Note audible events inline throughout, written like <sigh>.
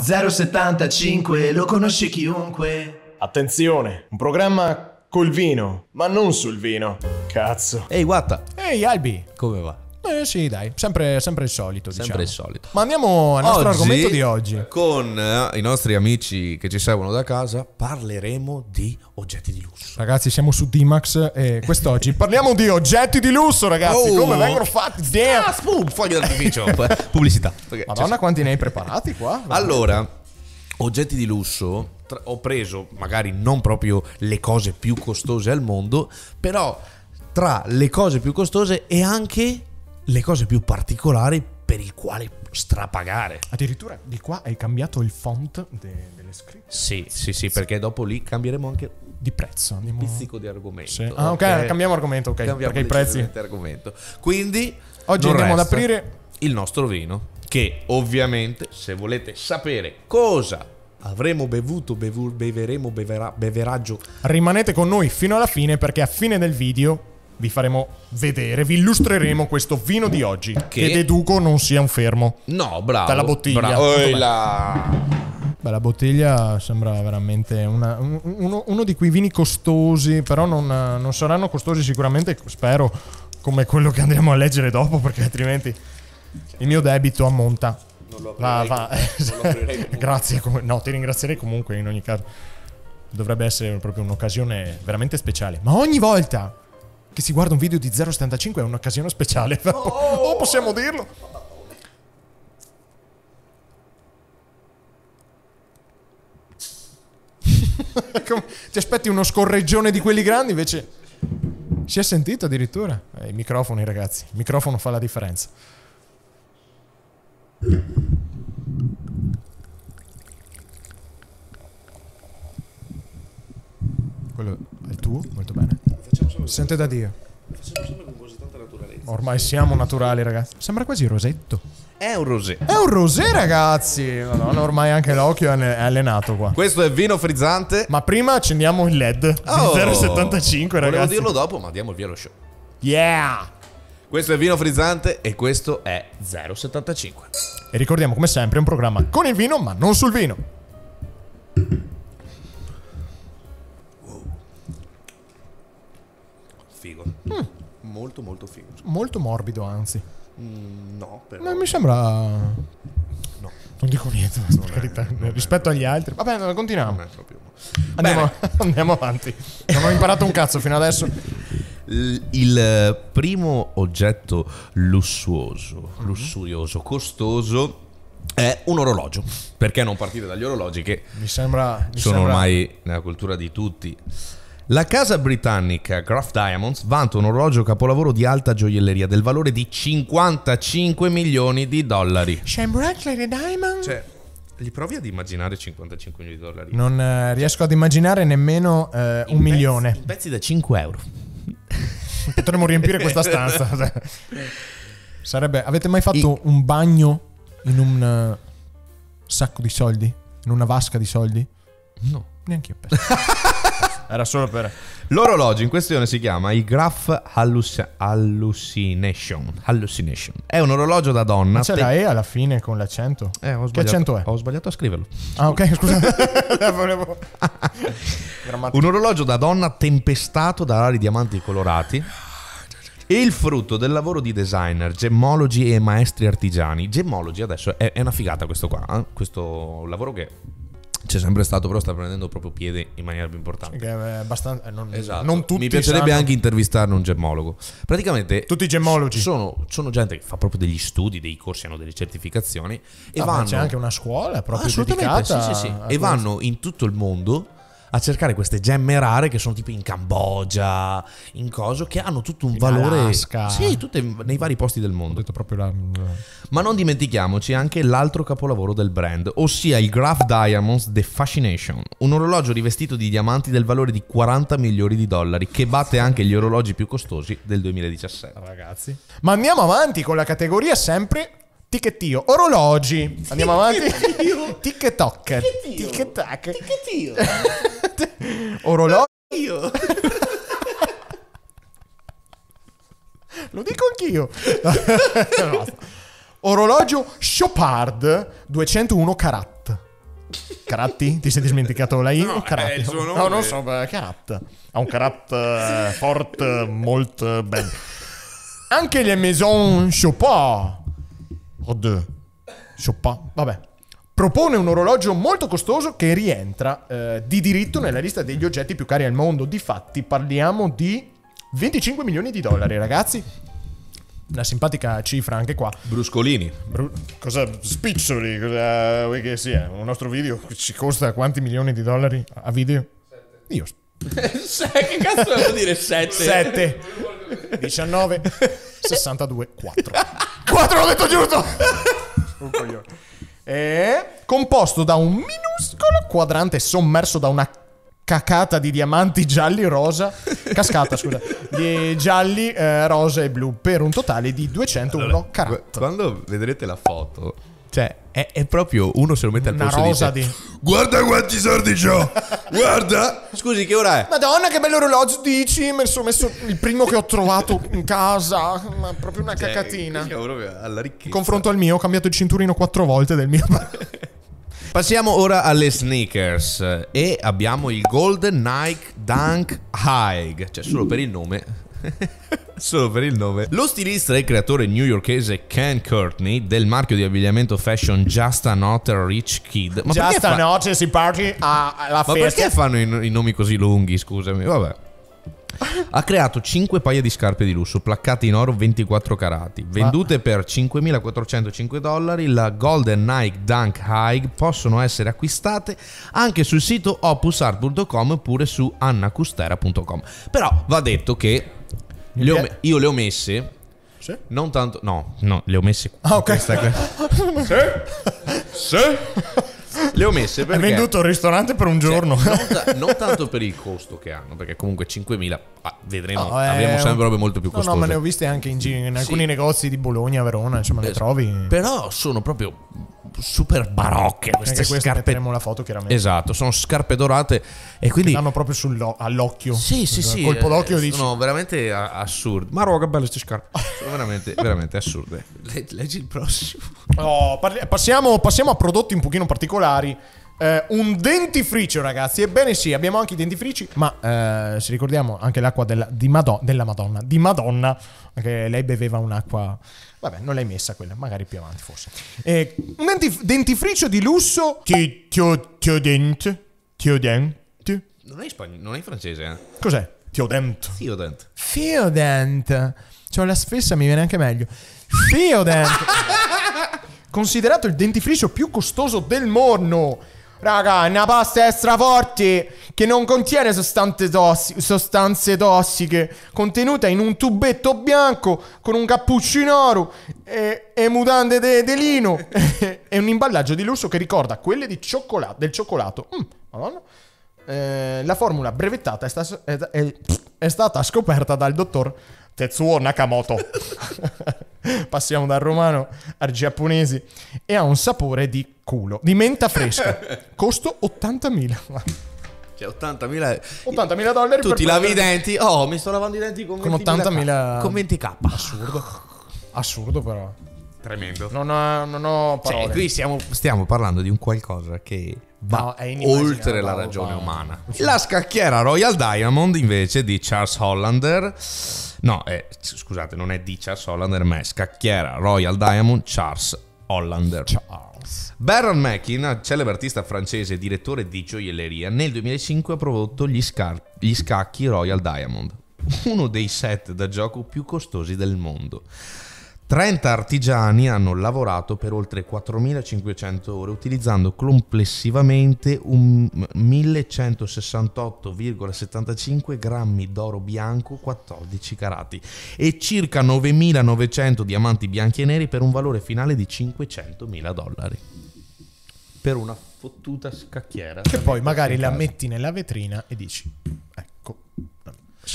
075, lo conosce chiunque. Attenzione, un programma col vino, ma non sul vino. Cazzo. Ehi, Guatta. Ehi, Albi. Come va? Eh sì, dai, sempre, sempre il solito. Sempre diciamo. il solito. Ma andiamo al nostro oggi, argomento di oggi. Con eh, i nostri amici che ci seguono da casa parleremo di oggetti di lusso. Ragazzi, siamo su D-Max e quest'oggi <laughs> parliamo di oggetti di lusso, ragazzi. Oh, come vengono fatti? Ah, Damn. Ah, spum, foglio d'artificio. <laughs> Pubblicità. Okay, Madonna, quanti ne hai preparati qua? <laughs> Allora, oggetti di lusso. Tra- ho preso magari non proprio le cose più costose al mondo, però tra le cose più costose e anche le cose più particolari per il quale strapagare. Addirittura di qua hai cambiato il font de- delle scritte. Sì, sì, sì, perché dopo lì cambieremo anche di prezzo, andiamo... un pizzico di argomento. Sì. Ah, okay. ok, cambiamo argomento, ok, cambiamo perché i prezzi. Argomento. Quindi oggi andiamo ad aprire il nostro vino che ovviamente se volete sapere cosa avremo bevuto, bevu, beveremo, bevera, beveraggio. Rimanete con noi fino alla fine perché a fine del video vi faremo vedere, vi illustreremo questo vino di oggi. Che, che deduco non sia un fermo. No, bravo. Dalla bottiglia. Bravo. Beh, la bottiglia sembra veramente una, uno, uno, di quei vini costosi, però non, non saranno costosi sicuramente, spero, come quello che andremo a leggere dopo, perché altrimenti il mio debito ammonta. Non lo aprirei. Va, va. Non lo <laughs> Grazie, no, ti ringrazierei comunque in ogni caso. Dovrebbe essere proprio un'occasione veramente speciale. Ma ogni volta che si guarda un video di 0,75 è un'occasione speciale. <laughs> Oh, oh possiamo dirlo? <laughs> Ti aspetti uno scorreggione di quelli grandi invece... Si è sentito addirittura? Eh, I microfoni ragazzi, il microfono fa la differenza. Quello è il tuo? Molto bene. Sente da Dio. Ormai siamo naturali, ragazzi. Sembra quasi rosetto. È un rosé. È un rosé, ragazzi. Madonna, ormai anche l'occhio è allenato qua. Questo è vino frizzante. Ma prima accendiamo il LED. Oh, 0,75, ragazzi. Volevo dirlo dopo, ma diamo il via allo show. Yeah! Questo è vino frizzante e questo è 0,75. E ricordiamo, come sempre, un programma con il vino, ma non sul vino. Mm. Molto molto figo. Molto morbido anzi. Mm, no, però... Ma eh, mi sembra... No. Non dico niente, non carità, è, eh, rispetto è. agli altri. Va bene, continuiamo. Andiamo, <laughs> andiamo, avanti. Non ho imparato un cazzo fino adesso. Il eh, primo oggetto lussuoso, mm-hmm. lussurioso, costoso è un orologio. Perché non partire dagli orologi che mi sembra, mi sono sembra... ormai nella cultura di tutti. La casa britannica Graf Diamonds vanta un orologio capolavoro di alta gioielleria del valore di 55 milioni di dollari. Shane e Diamond? Cioè, li provi ad immaginare 55 milioni di dollari? Non eh, riesco ad immaginare nemmeno eh, un pezzi, milione. Pezzi da 5 euro. <laughs> Potremmo riempire questa stanza. <laughs> Sarebbe, avete mai fatto I... un bagno in un eh, sacco di soldi? In una vasca di soldi? No. Neanche io. <laughs> Era solo per... L'orologio in questione si chiama il Graph Halluc- Hallucination. Hallucination. È un orologio da donna. C'è la E alla fine con l'accento? Eh, ho Che accento è? Ho sbagliato a scriverlo. Ah, ok, scusa. <laughs> <laughs> Volevo... <laughs> un orologio da donna tempestato da rari diamanti colorati. E Il frutto del lavoro di designer, gemmologi e maestri artigiani. Gemmologi adesso è, è una figata questo qua. Eh? Questo lavoro che c'è sempre stato, però sta prendendo proprio piede in maniera più importante. non, esatto. non tutti Mi piacerebbe sanno. anche intervistarne un gemmologo. Praticamente tutti i gemmologi sono, sono, gente che fa proprio degli studi, dei corsi, hanno delle certificazioni e ah, vanno c'è anche una scuola proprio assolutamente, dedicata sì, sì, sì. e vanno in tutto il mondo a cercare queste gemme rare che sono tipo in Cambogia, in coso, che hanno tutto un in valore. Alaska. Sì, tutte nei vari posti del mondo. Ho detto proprio la... Ma non dimentichiamoci anche l'altro capolavoro del brand, ossia il Graph Diamonds The Fascination, un orologio rivestito di diamanti del valore di 40 milioni di dollari, che batte anche gli orologi più costosi del 2017. Ragazzi. Ma andiamo avanti con la categoria sempre Ticchettio, orologi. Andiamo avanti. Tic-toc. Ticchettio. <laughs> <laughs> Orologi. <laughs> Lo dico anch'io. Orologio Chopard 201 carat. Caratti? Ti sei dimenticato la I no, eh, o no, non so, carat. Ha un carat uh, forte, molto bello. Anche le Maison Chopard Oddio. Chopin. Vabbè. Propone un orologio molto costoso che rientra eh, di diritto nella lista degli oggetti più cari al mondo. Difatti parliamo di 25 milioni di dollari, ragazzi. Una simpatica cifra anche qua. Bruscolini. Bru- cosa? Spiccioli? Cosa vuoi che sia? Un nostro video ci costa quanti milioni di dollari a video? Sette. Io. <laughs> che cazzo devo dire Sette. 7. 19. <laughs> 62, 4. 4 l'ho detto giusto! un coglione. E composto da un minuscolo quadrante sommerso da una cacata di diamanti gialli rosa cascata scusa di gialli eh, rosa e blu per un totale di 201 allora, carat quando vedrete la foto cioè, è, è, proprio uno se lo mette al Una polso rosa dice, di... Guarda quanti soldi c'ho Guarda Scusi che ora è? Madonna che bello orologio dici Mi sono messo il primo che ho trovato in casa Ma proprio una cioè, cacatina proprio alla ricchezza in Confronto al mio Ho cambiato il cinturino quattro volte del mio <laughs> Passiamo ora alle sneakers E abbiamo il Golden Nike Dunk High Cioè solo per il nome <laughs> Solo per il nome. Lo stilista e creatore newyorkese Ken Courtney del marchio di abbigliamento fashion Just Another Rich Kid. Ma Just Another fa... si parti alla festa. Ma perché fanno i, i nomi così lunghi, scusami? Vabbè. <laughs> ha creato 5 paia di scarpe di lusso placcate in oro 24 carati, vendute per 5.405 dollari. La Golden Nike Dunk High possono essere acquistate anche sul sito opusart.com oppure su annacustera.com. Però va detto che le ho, eh. io le ho messe. Sì. Non tanto, no, no, le ho messe. Ah, ok. Questa... sì. sì. Le ho messe perché... Hai venduto il ristorante per un cioè, giorno. Cioè, non, ta- non, tanto per il costo che hanno, perché comunque 5.000, ah, vedremo, oh, abbiamo sempre robe molto più costose. No, no, ma le ho viste anche in, in alcuni sì. negozi di Bologna, Verona, insomma, le trovi. Però sono proprio super barocche queste, queste scarpe la foto chiaramente esatto sono scarpe dorate e quindi hanno proprio all'occhio sì sì cioè, sì colpo d'occhio eh, dici sono veramente assurde ma roga belle queste scarpe <laughs> sono veramente veramente assurde leggi il prossimo <laughs> oh, parli- passiamo, passiamo a prodotti un pochino particolari eh, un dentifricio, ragazzi. Ebbene sì, abbiamo anche i dentifrici. Ma eh, se ricordiamo anche l'acqua della, Mado della, Madonna. Di Madonna. Anche lei beveva un'acqua. Vabbè, non l'hai messa quella, magari più avanti forse. Eh, un dentif dentifricio di lusso. Ti, tio, tio dent. Non è in spagnolo, non è in francese. Eh. Cos'è? Tiodent. Theodent. Theodent. Cioè la spessa mi viene anche meglio. Theodent. <laughs> Considerato il dentifricio più costoso del mondo. Raga, è una pasta extra forte che non contiene sostanze, tossi sostanze tossiche, contenuta in un tubetto bianco con un cappuccino oro e, e mutande de, de lino <laughs> <laughs> e un imballaggio di lusso che ricorda quelle di cioccolato, del cioccolato. Mm, madonna. Eh, la formula brevettata è, sta, è, è, è stata scoperta dal dottor Tetsuo Nakamoto. <laughs> <laughs> passiamo dal romano al giapponese, e ha un sapore di culo, di menta fresca. <laughs> Costo 80.000. Cioè 80.000, 80.000 dollari. Tu ti lavi i denti. Oh, mi sto lavando i denti con, con 80.000. Con 20k. Assurdo. Assurdo però. Tremendo. Non ho, non ho cioè, parole. Cioè, qui stiamo, stiamo parlando di un qualcosa che va no, oltre la ragione umana. La scacchiera Royal Diamond invece di Charles Hollander, no, eh, scusate, non è di Charles Hollander, ma è scacchiera Royal Diamond Charles Hollander. Charles. Baron Mackin, celebre artista francese e direttore di gioielleria, nel 2005 ha prodotto gli, scar- gli scacchi Royal Diamond, uno dei set da gioco più costosi del mondo. 30 artigiani hanno lavorato per oltre 4.500 ore utilizzando complessivamente 1.168,75 grammi d'oro bianco 14 carati e circa 9.900 diamanti bianchi e neri per un valore finale di 500.000 dollari. Per una fottuta scacchiera. Che poi magari la metti nella vetrina e dici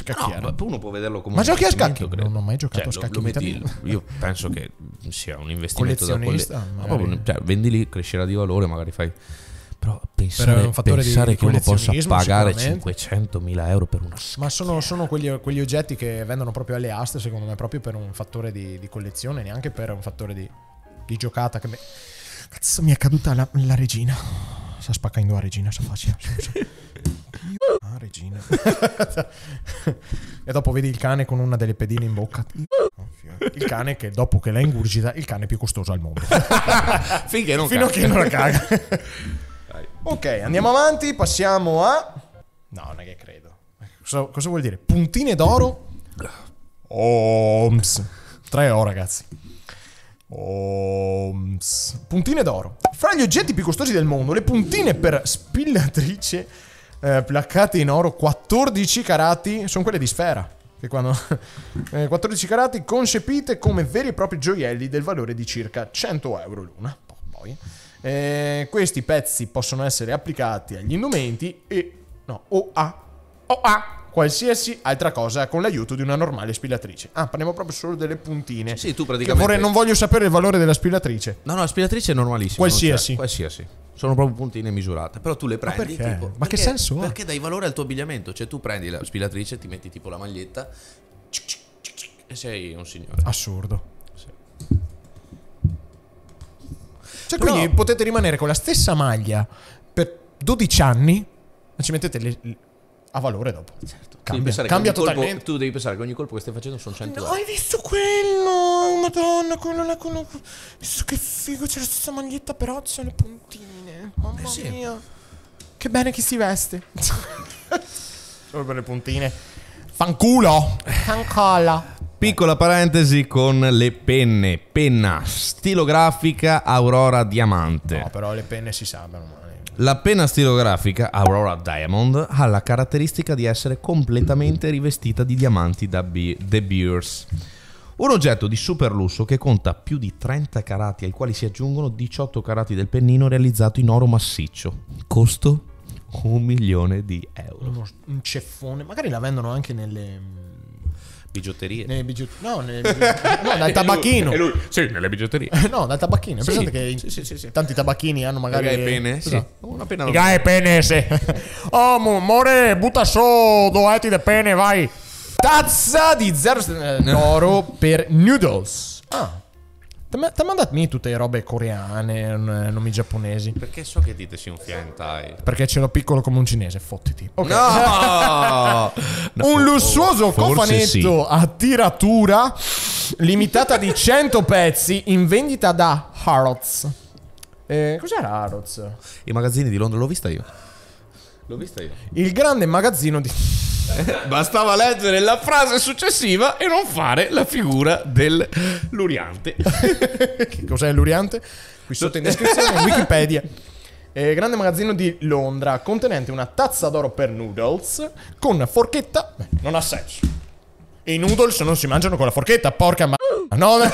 scacchiere. No, uno può vederlo come Ma un giochi a scacchi? Credo. Non ho mai giocato cioè, a scacchi. Lo, lo io penso che sia un investimento da quelle... proprio, cioè, vendi lì, crescerà di valore, magari fai però pensare, per pensare che uno possa pagare 500.000 euro per una scacchiera. ma sono, sono quegli, quegli, oggetti che vendono proprio alle aste secondo me proprio per un fattore di, di collezione neanche per un fattore di, di giocata me... cazzo mi è caduta la, la regina si spacca in due la regina facile. faccia <laughs> Ah, regina. <laughs> e dopo vedi il cane con una delle pedine in bocca. Il cane che dopo che la ingurgita, il cane più costoso al mondo. <laughs> Finché non Fino caga. a che non la caga. Dai. Ok, andiamo avanti, passiamo a... No, non è che credo. Cosa, cosa vuol dire? Puntine d'oro. Oms. Tre O ragazzi. Oms. Puntine d'oro. Fra gli oggetti più costosi del mondo, le puntine per spillatrice eh, placcate in oro 14 carati, sono quelle di sfera. Che quando, <laughs> eh, 14 carati concepite come veri e propri gioielli del valore di circa 100 euro l'una. Poi, eh, questi pezzi possono essere applicati agli indumenti e no, o a, o a qualsiasi altra cosa con l'aiuto di una normale spilatrice. Ah, parliamo proprio solo delle puntine. Sì, tu praticamente. Vorrei, non voglio sapere il valore della spilatrice. No, no, la spilatrice è normalissima. Qualsiasi. Qualsiasi. Sono proprio puntine misurate. Però tu le prendi. Ma, perché? Tipo, Ma perché, che senso ha? Perché dai valore al tuo abbigliamento. Cioè, tu prendi la spilatrice, ti metti tipo la maglietta. E sei un signore. Assurdo. Sì. Cioè, Però, quindi potete rimanere con la stessa maglia per 12 anni, ma ci mettete le, ha valore dopo. Certo. Cambia, cambia totalmente. Colpo, tu devi pensare che ogni colpo che stai facendo sono 100 no, hai visto quello? Madonna, quello là, quello... Visto che figo, c'è la stessa maglietta, però ci le puntine. Mamma eh sì. mia. Che bene che si veste. Solo per le puntine. Fanculo. Fancola. Piccola parentesi con le penne. Penna stilografica Aurora Diamante. No, però le penne si male. La penna stilografica Aurora Diamond ha la caratteristica di essere completamente rivestita di diamanti da B- De Beers. Un oggetto di super lusso che conta più di 30 carati, ai quali si aggiungono 18 carati del pennino realizzato in oro massiccio. Costo un milione di euro. un ceffone, magari la vendono anche nelle Bigiotterie? Nelle bigiot- no, nelle <laughs> bigiot- no, dal tabacchino. E lui, sì, nelle bigiotterie. <laughs> no, dal tabacchino. Sì, Pensate che sì, sì, sì, tanti tabacchini hanno magari... Gai pene, sì. Una pena... Gai pene, sì. <laughs> oh, amore, butta su doetti eh, di pene, vai. Tazza di zero eh, d'oro per Noodles. Ah. Ti ha mandato mica tutte le robe coreane, nomi giapponesi. Perché so che dite sia un fiantai? Perché ce l'ho piccolo come un cinese, fottiti. Okay. No! <laughs> un lussuoso cofanetto sì. a tiratura limitata di 100 pezzi in vendita da Harrods. Eh, cos'era Harrods? I magazzini di Londra l'ho vista io. L'ho vista io. Il grande magazzino di... <laughs> Bastava leggere la frase successiva e non fare la figura del luriante. <laughs> che cos'è luriante? Qui sotto in descrizione, Wikipedia. Eh, grande magazzino di Londra contenente una tazza d'oro per noodles con forchetta. Beh, non ha senso. I noodles non si mangiano con la forchetta, porca ma. Uh. No, con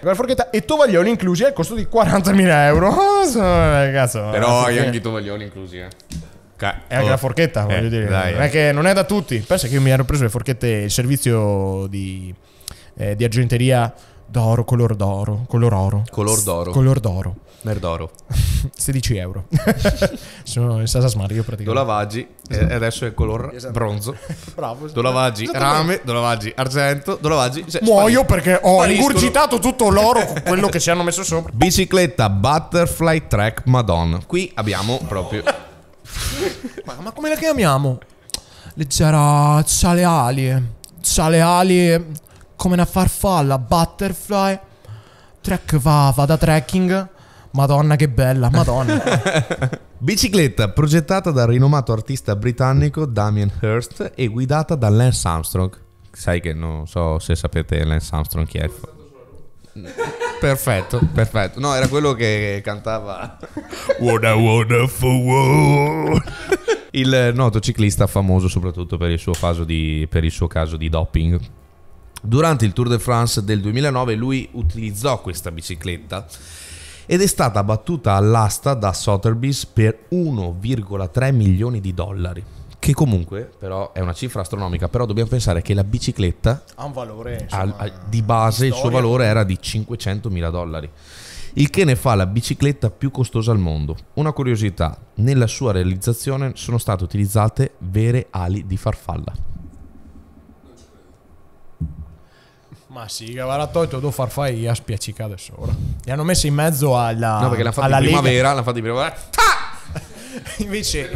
la forchetta e tovaglioni inclusi al costo di 40.000 euro. <laughs> Cazzo, Però io eh. anche i tovaglioni inclusi, eh. Ca- è anche oh. la forchetta, eh, voglio dire. Dai, non, è che, non è da tutti. Pensa che io mi ero preso le forchette, il servizio di, eh, di argenteria d'oro, color d'oro, color oro. Color d'oro. S- color d'oro. Nerdoro. 16 <laughs> euro. <laughs> Sono in Smart, io praticamente. Do lavaggi esatto. e adesso è color esatto. bronzo. <laughs> Bravo. Esatto. Do lavaggi esatto. rame, do lavaggi argento, do Cioè, Muoio spari- perché ho spariscono. ingurgitato tutto l'oro con quello che ci hanno messo sopra. Bicicletta Butterfly Track Madonna. Qui abbiamo proprio ma, ma come la chiamiamo? Leggera, c'ha le ali. Eh. C'ha le ali eh, come una farfalla, butterfly. Track va, va da trekking. Madonna che bella, madonna. <laughs> Bicicletta progettata dal rinomato artista britannico Damien Hirst e guidata da Lance Armstrong. Sai che non so se sapete Lance Armstrong chi è. Perfetto, perfetto. No, era quello che cantava <laughs> What a Wonderful World. Il noto ciclista famoso soprattutto per il suo, di, per il suo caso di doping. Durante il Tour de France del 2009 lui utilizzò questa bicicletta ed è stata battuta all'asta da Sotheby's per 1,3 milioni di dollari che comunque però è una cifra astronomica, però dobbiamo pensare che la bicicletta ha un valore insomma, ha, ha, di base, il suo valore era di 500 mila dollari, il che ne fa la bicicletta più costosa al mondo. Una curiosità, nella sua realizzazione sono state utilizzate vere ali di farfalla. Ma sì, che avrà tolto due farfalle e gli ha spiaccicato sopra. Li hanno messi in mezzo alla... No, perché l'hanno fatta in primavera, l'hanno fatta in primavera. Ta! <laughs> Invece,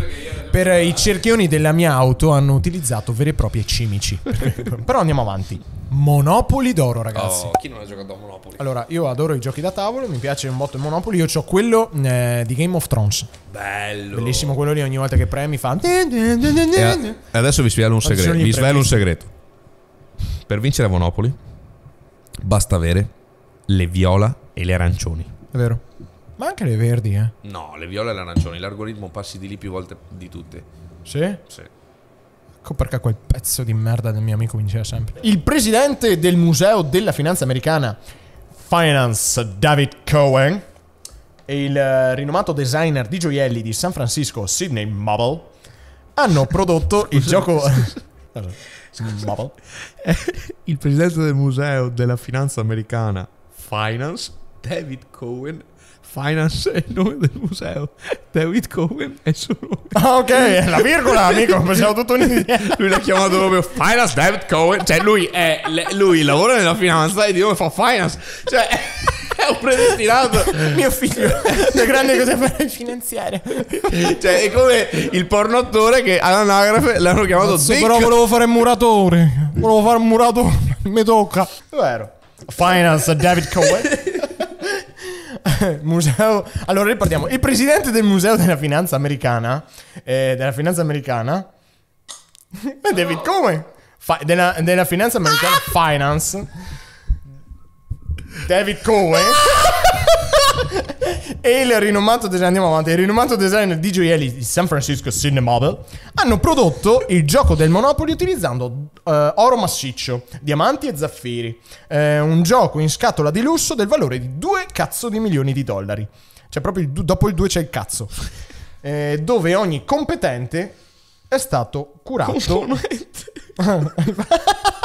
per i cerchioni della mia auto hanno utilizzato vere e proprie cimici. <laughs> Però andiamo avanti. Monopoli d'oro, ragazzi. Oh, chi non ha giocato a Monopoli? Allora, io adoro i giochi da tavolo, mi piace un botto il Monopoli. Io ho quello eh, di Game of Thrones. Bello. Bellissimo quello lì, ogni volta che premi fa... E adesso vi svelo un segreto. Vi svelo un segreto. Per vincere a Monopoli basta avere le viola e le arancioni. È vero. Ma anche le verdi, eh? No, le viole e le arancioni. L'algoritmo passi di lì più volte di tutte. Sì? Sì. Ecco perché quel pezzo di merda del mio amico vinceva sempre. Il presidente del Museo della Finanza Americana, Finance David Cohen, e il eh, rinomato designer di gioielli di San Francisco, Sidney Mubble, hanno prodotto <laughs> il gioco... <laughs> Mubble. il presidente del Museo della Finanza Americana, Finance, David Cohen, Finance è il nome del museo. David Cohen è solo. Ah, ok, è la virgola, amico. Pensavo tutto in insieme. Lui l'ha chiamato proprio Finance David Cohen. Cioè, lui, è, lui lavora nella finanza e di nome fa Finance. Cioè. È un predestinato mio figlio la grande cosa il finanziaria cioè è come il pornottore che all'anagrafe l'hanno chiamato so, però volevo fare muratore volevo fare muratore mi tocca vero finance David Cohen <laughs> museo... Allora ripartiamo. Il presidente del museo della finanza americana, eh, della finanza americana, ma <laughs> eh, David Cohen, Fi- della, della finanza americana, ah! finance, David Cohen... <laughs> e il rinomato designer andiamo avanti, il rinomato designer DJ Eli di San Francisco Cinemobile hanno prodotto il gioco del Monopoly utilizzando uh, oro massiccio, diamanti e zaffiri. Uh, un gioco in scatola di lusso del valore di due cazzo di milioni di dollari. Cioè proprio il, dopo il 2 c'è il cazzo. Uh, dove ogni competente è stato curato. <laughs> <laughs>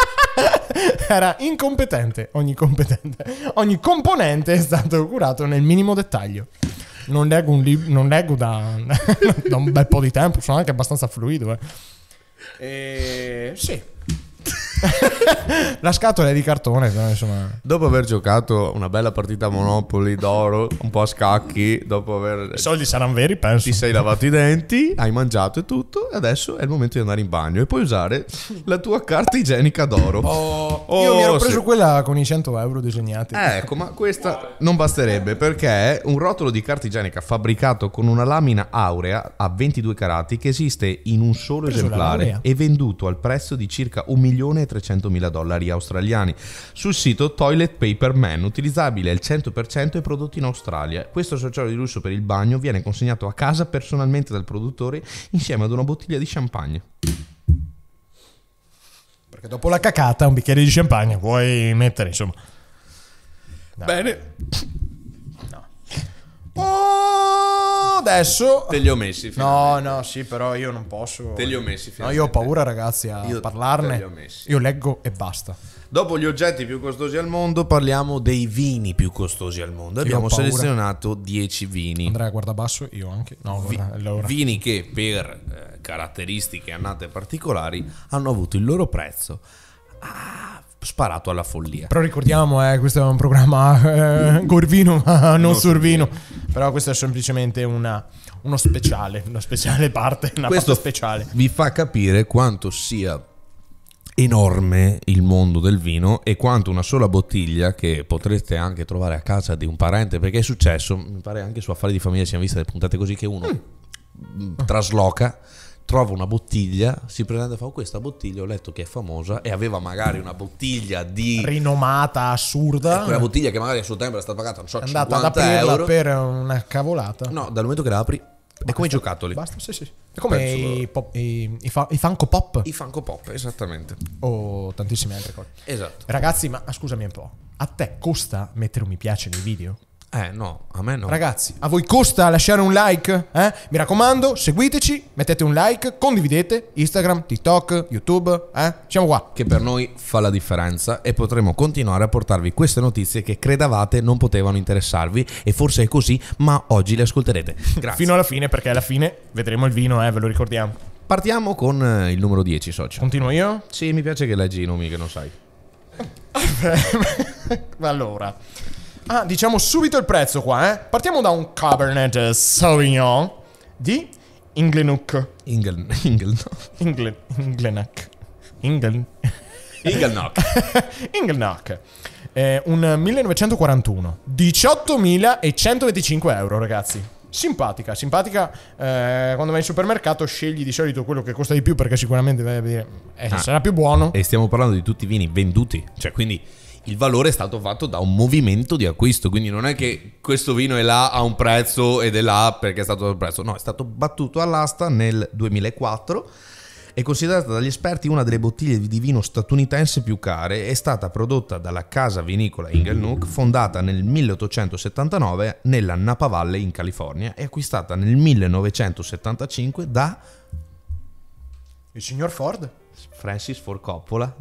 <laughs> era incompetente. Ogni, competente. Ogni componente è stato curato nel minimo dettaglio. Non leggo, un lib- non leggo da, <laughs> da un bel po' di tempo, sono anche abbastanza fluido. Eh. E... Sì. <laughs> la scatola è di cartone. Però, insomma. Dopo aver giocato una bella partita a Monopoli d'oro, un po' a scacchi, dopo aver. I soldi saranno veri, penso. Ti sei lavato i denti, hai mangiato e tutto. E adesso è il momento di andare in bagno e puoi usare la tua carta igienica d'oro. Oh, oh, io mi ero preso sì. quella con i 100 euro disegnati. ecco, ma questa non basterebbe perché un rotolo di carta igienica fabbricato con una lamina aurea a 22 carati che esiste in un solo esemplare e venduto al prezzo di circa un milione milione e 300 mila dollari australiani sul sito Toilet Paper Man, utilizzabile al 100% e prodotto in Australia. Questo sociale di lusso per il bagno viene consegnato a casa personalmente dal produttore insieme ad una bottiglia di champagne. Perché dopo la cacata un bicchiere di champagne vuoi mettere, insomma. No. Bene. No. Oh! adesso. Te li ho messi. Finalmente. No, no, sì, però io non posso. Te li ho messi. Finalmente. No, io ho paura, ragazzi, a io parlarne. Te li ho messi. Io leggo e basta. Dopo gli oggetti più costosi al mondo, parliamo dei vini più costosi al mondo. Io Abbiamo selezionato 10 vini. Andrea, guarda basso, io anche. No, Vi- allora. Vini che per eh, caratteristiche annate particolari hanno avuto il loro prezzo. Ah, sparato alla follia. Però ricordiamo, eh, questo è un programma eh, Corvino, ma non Sorvino. Però questo è semplicemente una, uno speciale, una speciale parte, una questo parte speciale. Vi fa capire quanto sia enorme il mondo del vino e quanto una sola bottiglia che potreste anche trovare a casa di un parente perché è successo mi pare anche su affari di famiglia siamo viste le puntate così che uno mm. trasloca trova una bottiglia, si presenta e fa oh, questa bottiglia, ho letto che è famosa e aveva magari una bottiglia di... Rinomata, assurda. Una bottiglia che magari a suo tempo era stata pagata, non so, è andata ad aprirla euro. per una cavolata. No, dal momento che la apri è come i giocattoli. Basta, sì, sì. È come i, pop, i, i, i, Funko Pop. I Funko Pop, esattamente. O tantissime altre cose. Esatto. Ragazzi, ma ah, scusami un po'. A te costa mettere un mi piace nei video? Eh no, a me no. Ragazzi, a voi costa lasciare un like? Eh? Mi raccomando, seguiteci, mettete un like, condividete Instagram, TikTok, YouTube. Eh? Siamo qua. Che per noi fa la differenza e potremo continuare a portarvi queste notizie che credavate non potevano interessarvi. E forse è così, ma oggi le ascolterete. <laughs> Grazie. Fino alla fine, perché alla fine vedremo il vino, eh, ve lo ricordiamo. Partiamo con eh, il numero 10, socio. Continuo io? Sì, mi piace che leggi i nomi che non sai. <laughs> Vabbè, allora. Ah, diciamo subito il prezzo qua, eh. Partiamo da un Cabernet Sauvignon di Inglenook. Inglen... Inglen... Inglen... Inglenook. Inglen... Ingelnock. Ingelnock. Eh, un 1941. 18.125 euro, ragazzi. Simpatica, simpatica. Eh, quando vai in supermercato scegli di solito quello che costa di più perché sicuramente eh, ah. sarà più buono. E stiamo parlando di tutti i vini venduti. Cioè, quindi il valore è stato fatto da un movimento di acquisto, quindi non è che questo vino è là a un prezzo ed è là perché è stato un prezzo, no, è stato battuto all'asta nel 2004 è considerata dagli esperti una delle bottiglie di vino statunitense più care, è stata prodotta dalla casa vinicola Inglenook, fondata nel 1879 nella Napa Valley in California e acquistata nel 1975 da... Il signor Ford? Francis Ford Coppola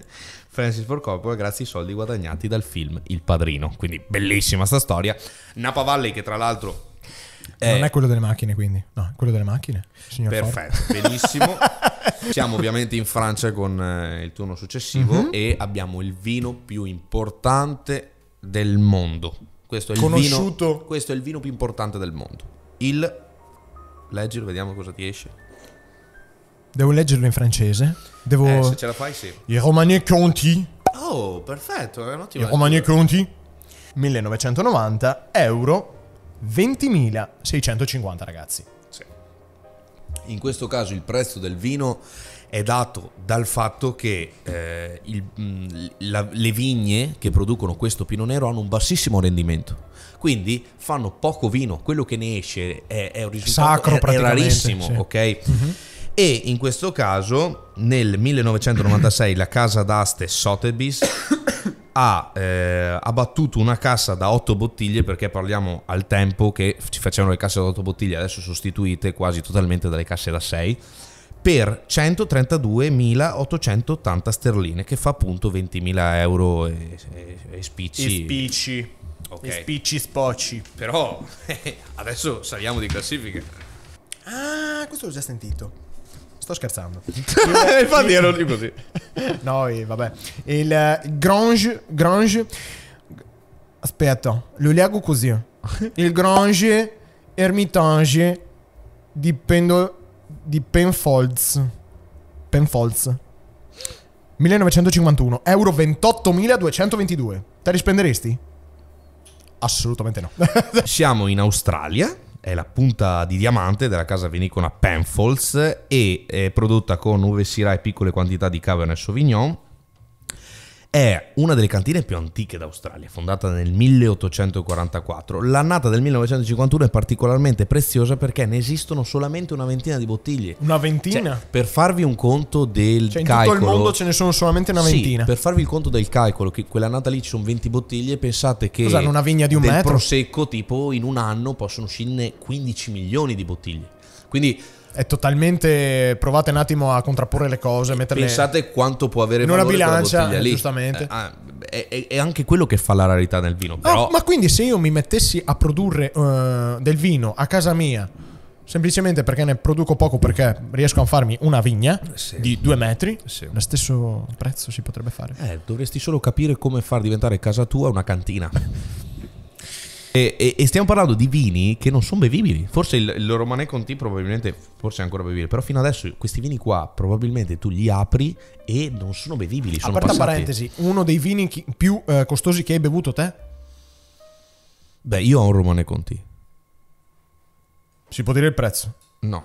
<laughs> Francis Ford Coppola grazie ai soldi guadagnati dal film Il Padrino. Quindi bellissima sta storia. Napa Valley che tra l'altro... È... Non è quello delle macchine quindi, no, è quello delle macchine. Signor Perfetto, Ford. benissimo. <laughs> Siamo ovviamente in Francia con eh, il turno successivo mm-hmm. e abbiamo il vino più importante del mondo. Questo è, il Conosciuto. vino, questo è il vino più importante del mondo. Il... Leggilo, vediamo cosa ti esce. Devo leggerlo in francese? Devo... Eh, se ce la fai, sì. I Romagné Conti. Oh, perfetto, è un'ottima. I Romagné Conti. 1990, euro 20.650 ragazzi. Sì. In questo caso il prezzo del vino è dato dal fatto che eh, il, mm, la, le vigne che producono questo pino nero hanno un bassissimo rendimento. Quindi fanno poco vino, quello che ne esce è, è un risultato Sacro, è, è rarissimo, sì. ok? Mm-hmm e in questo caso nel 1996 la casa d'aste Sotheby's <coughs> ha eh, abbattuto una cassa da 8 bottiglie perché parliamo al tempo che ci facevano le casse da 8 bottiglie adesso sostituite quasi totalmente dalle casse da 6 per 132.880 sterline che fa appunto 20.000 euro e, e, e spicci e spicci okay. e spicci spocci però <laughs> adesso saliamo di classifica ah questo l'ho già sentito sto scherzando. <laughs> Infatti ero lì così. no, e vabbè. Il eh, Grange, Grange Aspetta, lo leggo così. Il Grange Ermitage di, Pendo, di Penfolds. Penfolds. 1951, euro 28.222. Te li Assolutamente no. Siamo in Australia è la punta di diamante della casa vinicola Penfolds e è prodotta con uve sirah e piccole quantità di Cabernet Sauvignon è una delle cantine più antiche d'Australia, fondata nel 1844. L'annata del 1951 è particolarmente preziosa perché ne esistono solamente una ventina di bottiglie. Una ventina? Cioè, per farvi un conto del cioè, in calcolo. In tutto il mondo ce ne sono solamente una ventina. Sì, per farvi il conto del calcolo, che quell'annata lì ci sono 20 bottiglie, pensate che. Cos'hanno una vigna di un del metro? prosecco, tipo, in un anno possono uscirne 15 milioni di bottiglie. Quindi è totalmente. Provate un attimo a contrapporre le cose. Metterle Pensate quanto può avere in una bilancia, lì. giustamente. Eh, eh, è, anche quello che fa la rarità nel vino. Però... Oh, ma quindi se io mi mettessi a produrre uh, del vino a casa mia, semplicemente perché ne produco poco, perché riesco a farmi una vigna sì. di due metri, sì. lo stesso prezzo si potrebbe fare. Eh, dovresti solo capire come far diventare casa tua una cantina. <laughs> E, e, e, stiamo parlando di vini che non sono bevibili. Forse il, il Romanè Conti probabilmente, forse è ancora bevibile, però fino adesso questi vini qua probabilmente tu li apri e non sono bevibili. Sono Aperta passati. parentesi, uno dei vini chi, più eh, costosi che hai bevuto te? Beh, io ho un Romanè Conti. Si può dire il prezzo? No.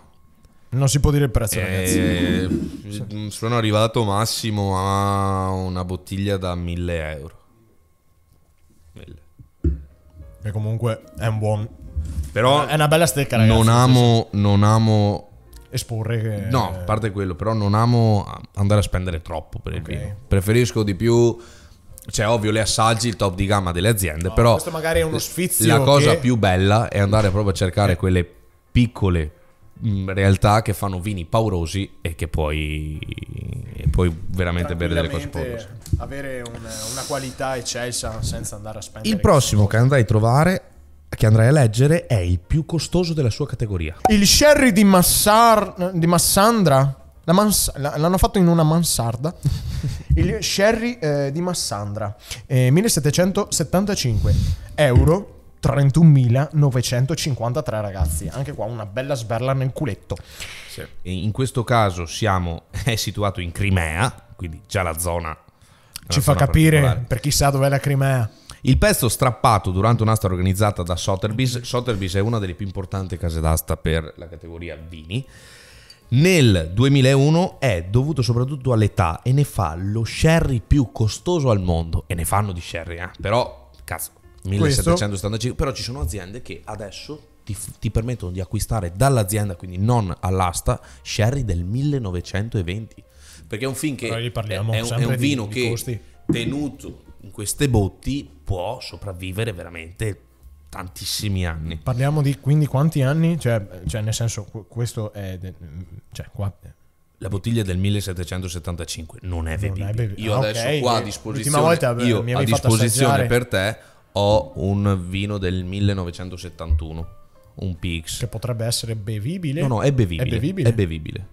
Non si può dire il prezzo, eh, ragazzi. Mm, sono arrivato massimo a una bottiglia da 1000 euro. 1000. Che comunque è un buon. Però. È una bella stecca, ragazzi. Non amo. Non amo esporre. Che... Eh, no, a parte quello, però non amo andare a spendere troppo per il vino. Preferisco di più. Cioè, ovvio, le assaggi il top di gamma delle aziende, no, però. Questo magari è uno sfizio. La cosa che... più bella è andare proprio a cercare eh. quelle piccole mm, realtà che fanno vini paurosi e che puoi, e puoi veramente bere delle cose paurose avere un, una qualità eccelsa senza andare a spendere. Il prossimo che andrai a trovare che andrai a leggere è il più costoso della sua categoria. Il sherry di, Massar, di Massandra? La mans, l'hanno fatto in una mansarda. <laughs> il sherry eh, di Massandra, eh, 1775 euro. 31.953 ragazzi, anche qua una bella sberla nel culetto. Sì. In questo caso siamo, <laughs> è situato in Crimea, quindi già la zona ci fa capire, per chissà dov'è la Crimea. Il pezzo strappato durante un'asta organizzata da Sotheby's, Sotheby's è una delle più importanti case d'asta per la categoria vini, nel 2001 è dovuto soprattutto all'età e ne fa lo sherry più costoso al mondo e ne fanno di sherry, eh? però cazzo, 1775, però ci sono aziende che adesso ti, ti, permettono di acquistare dall'azienda, quindi non all'asta, sherry del 1920. Perché è un film che è, un, è un vino di, che di tenuto in queste botti può sopravvivere veramente tantissimi anni. Parliamo di quindi quanti anni? Cioè, cioè nel senso, questo è... cioè, qua, la bottiglia del 1775 non è bevibile. Non è bevi- io ah, adesso okay. qua a disposizione, volta, eh, io a disposizione per te ho un vino del 1971, un Pix. Che potrebbe essere bevibile? No, no, è bevibile. È bevibile. È bevibile.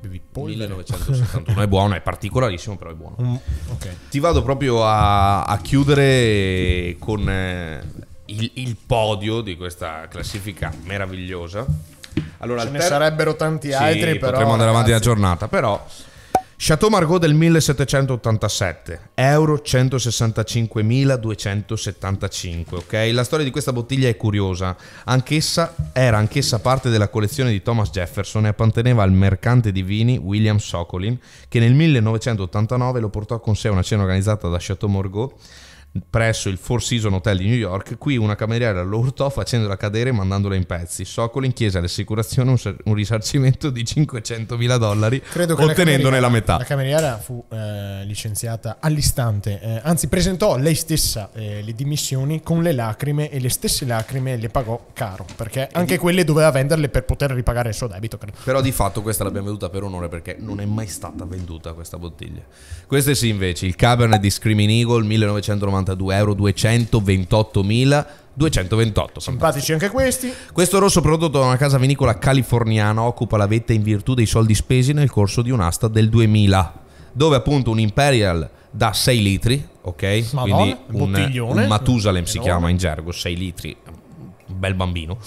Bevi polvere? 1971 è buono, è particolarissimo, però è buono. Mm, okay. Ti vado proprio a, a chiudere con eh, il, il, podio di questa classifica meravigliosa. Allora, Ce ne sarebbero tanti altri, sì, però. Potremmo andare avanti la giornata, però. Chateau Margaux del 1787, euro 165.275, ok? La storia di questa bottiglia è curiosa, anch'essa era anch'essa parte della collezione di Thomas Jefferson e apparteneva al mercante di vini William Sokolin, che nel 1989 lo portò con sé a una cena organizzata da Chateau Margaux presso il Four Seasons Hotel di New York. Qui una cameriera lo urtò facendola cadere e mandandola in pezzi. Soccoli in chiese all'assicurazione un, un risarcimento di 500 mila dollari, ottenendone la, la, metà. La cameriera fu eh, licenziata all'istante, eh, anzi presentò lei stessa eh, le dimissioni con le lacrime e le stesse lacrime le pagò caro, perché anche di... quelle doveva venderle per poter ripagare il suo debito. Credo. Però di fatto questa l'abbiamo venduta per onore perché non è mai stata venduta questa bottiglia. Queste sì invece, il Cabernet di Screaming Eagle 1990 192 euro 228.000 228. Simpatici anche questi. Questo rosso prodotto da una casa vinicola californiana occupa la vetta in virtù dei soldi spesi nel corso di un'asta del 2000, dove appunto un Imperial da 6 litri, ok? Ma Quindi no, un, un Matusalem si chiama in gergo, 6 litri, un bel bambino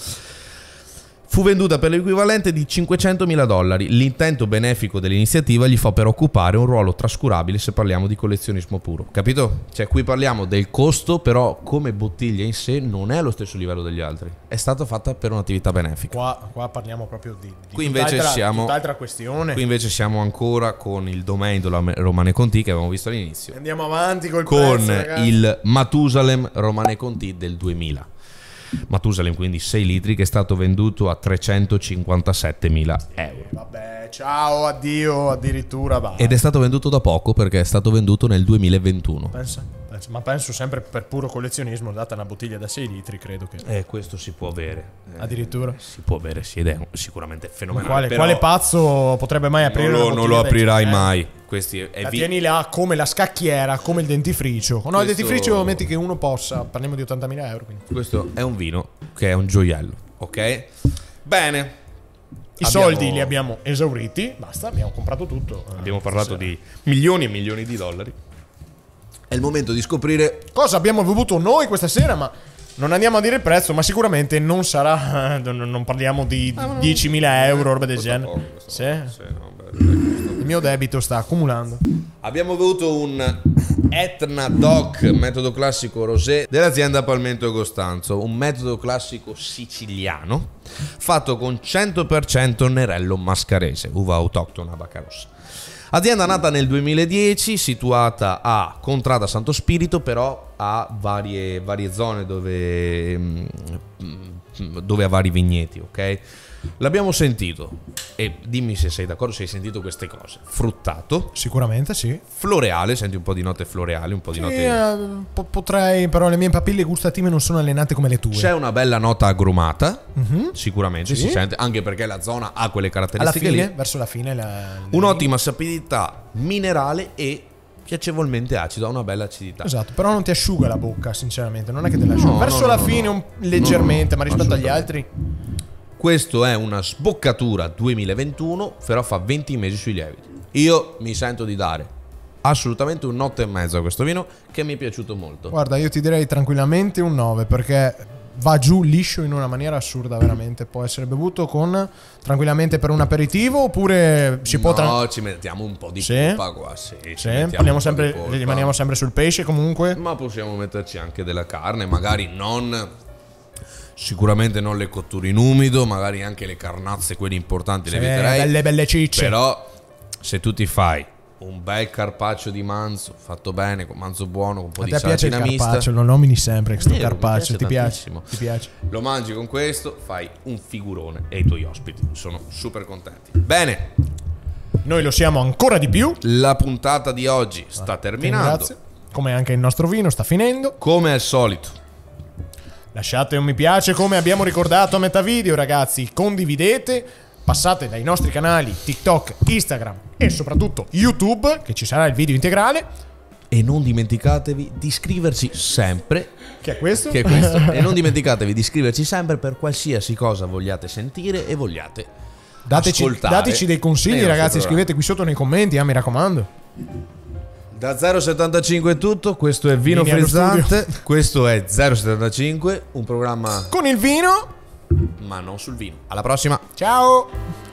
Fu venduta per l'equivalente di 500.000 dollari. L'intento benefico dell'iniziativa gli fa per occupare un ruolo trascurabile se parliamo di collezionismo puro. Capito? Cioè qui parliamo del costo, però come bottiglia in sé non è allo stesso livello degli altri. È stata fatta per un'attività benefica. Qua, qua parliamo proprio di, di qui invece siamo, questione. Qui invece siamo ancora con il domain della Romane Conti che avevamo visto all'inizio. Andiamo avanti col Con prezzo, il Matusalem Romane Conti del 2000. Matusalem, quindi 6 litri, che è stato venduto a 357 mila euro. Vabbè ciao, addio, addirittura va. Ed è stato venduto da poco perché è stato venduto nel 2021. Pensa, pensa, ma penso sempre per puro collezionismo, data una bottiglia da 6 litri, credo che... Eh, questo si può avere. Eh, addirittura? Si può avere, sì, ed è sicuramente fenomenale. Quale, quale pazzo potrebbe mai aprire? Non lo, non lo aprirai eh? mai. Eh? Questi è la vi- tieni là come la scacchiera, come il dentifricio. No, questo... il dentifricio metti che uno possa, parliamo di 80.000 euro. Quindi. Questo è un vino che è un gioiello, ok? Bene, i abbiamo... soldi li abbiamo esauriti, basta, abbiamo comprato tutto. Abbiamo eh, parlato di milioni e milioni di dollari. È il momento di scoprire cosa abbiamo bevuto noi questa sera, ma non andiamo a dire il prezzo, ma sicuramente non sarà. <laughs> Non parliamo di 10.000 ah, euro, roba del genere. Sì? Sì, no, beh, il mio debito sta accumulando. Abbiamo avuto un Etna Doc, metodo classico rosé dell'azienda Palmento Costanzo, un metodo classico siciliano fatto con 100% nerello mascarese, uva autoctona baccarossa. Azienda nata nel 2010, situata a Contrada Santo Spirito, però ha varie, varie zone dove, mm, mm, dove ha vari vigneti, ok? L'abbiamo sentito, e dimmi se sei d'accordo, se hai sentito queste cose. Fruttato. Sicuramente sì. Floreale, senti un po' di note floreali, un po' di sì, note... Eh, potrei, però le mie papille gustative non sono allenate come le tue. C'è una bella nota agrumata, uh-huh. sicuramente sì. si sente, anche perché la zona ha quelle caratteristiche Alla fine, lì. verso la fine. La... Un'ottima sapidità minerale e piacevolmente acido, ha una bella acidità. Esatto, però non ti asciuga la bocca, sinceramente, non è che te la asciuga. No, Verso no, no, la fine, un, leggermente, ma rispetto agli altri questo è una sboccatura 2021, però fa 20 mesi sui lieviti. Io mi sento di dare assolutamente un 8 e mezzo a questo vino che mi è piaciuto molto. Guarda, io ti direi tranquillamente un 9 perché va giù liscio in una maniera assurda veramente, può essere bevuto con tranquillamente per un aperitivo oppure si può No, ci mettiamo un po' di sì. colpa qua, sì. sì. Sempre, rimaniamo sempre sul pesce comunque. Ma possiamo metterci anche della carne, magari non sicuramente non le cotture in umido, magari anche le carnazze, quelle importanti, sì, le eviterei. Belle, belle cicce. Però se tu ti fai un bel carpaccio di manzo fatto bene, con manzo buono, con un po' A di salsina mista. carpaccio, lo nomini sempre questo eh, carpaccio, ti piace, ti piace? Lo mangi con questo, fai un figurone e i tuoi ospiti sono super contenti. Bene. Noi lo siamo ancora di più. La puntata di oggi sta terminando. Grazie. Come anche il nostro vino sta finendo. Come al solito Lasciate un mi piace come abbiamo ricordato a metà video ragazzi, condividete, passate dai nostri canali TikTok, Instagram e soprattutto YouTube che ci sarà il video integrale. E non dimenticatevi di iscriverci sempre. Che è questo? Che è questo. <laughs> e non dimenticatevi di iscriverci sempre per qualsiasi cosa vogliate sentire e vogliate. Dateci, dateci dei consigli ragazzi, scrivete qui sotto nei commenti, eh, mi raccomando. Da 0,75 è tutto, questo è Vino Linea Frizzante, questo è 0,75, un programma... Con il vino! Ma non sul vino. Alla prossima! Ciao!